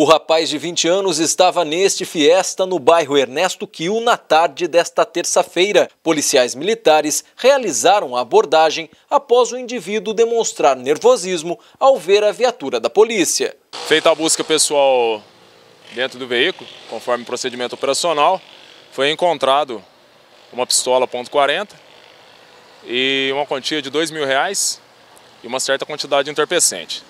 O rapaz de 20 anos estava neste Fiesta no bairro Ernesto Quil na tarde desta terça-feira. Policiais militares realizaram a abordagem após o indivíduo demonstrar nervosismo ao ver a viatura da polícia. Feita a busca pessoal dentro do veículo, conforme procedimento operacional, foi encontrado uma pistola .40 e uma quantia de R$ 2 mil reais e uma certa quantidade de entorpecente.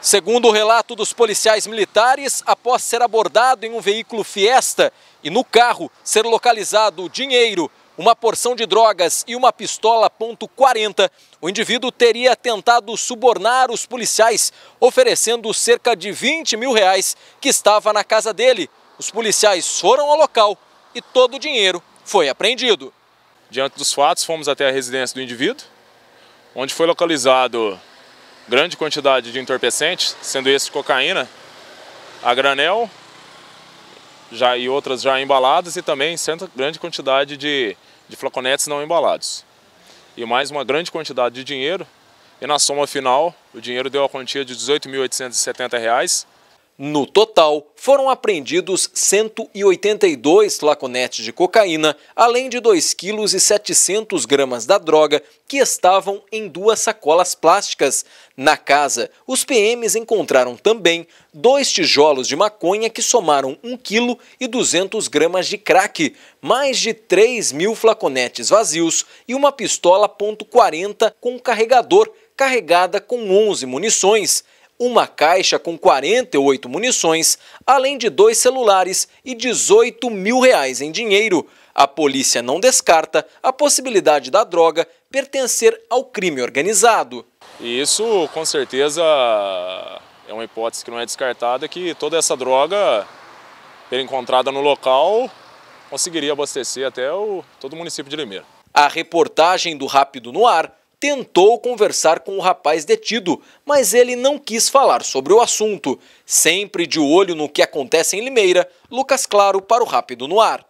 Segundo o relato dos policiais militares, após ser abordado em um veículo Fiesta e no carro ser localizado dinheiro, uma porção de drogas e uma pistola .40, o indivíduo teria tentado subornar os policiais, oferecendo cerca de 20 mil reais que estava na casa dele. Os policiais foram ao local e todo o dinheiro foi apreendido. Diante dos fatos, fomos até a residência do indivíduo, onde foi localizado grande quantidade de entorpecentes, sendo esse cocaína, a granel já, e outras já embaladas e também certa grande quantidade de, de flaconetes não embalados. E mais uma grande quantidade de dinheiro. E na soma final, o dinheiro deu a quantia de R$ 18.870 no total, foram apreendidos 182 flaconetes de cocaína, além de 2,7 kg gramas da droga que estavam em duas sacolas plásticas. Na casa, os PMs encontraram também dois tijolos de maconha que somaram 1 kg e 200 gramas de crack, mais de 3 mil flaconetes vazios e uma pistola .40 com carregador, carregada com 11 munições uma caixa com 48 munições, além de dois celulares e 18 mil reais em dinheiro. A polícia não descarta a possibilidade da droga pertencer ao crime organizado. Isso, com certeza, é uma hipótese que não é descartada, que toda essa droga, ter encontrada no local, conseguiria abastecer até o, todo o município de Limeira. A reportagem do Rápido no Ar tentou conversar com o rapaz detido, mas ele não quis falar sobre o assunto. Sempre de olho no que acontece em Limeira, Lucas Claro para o Rápido no Ar.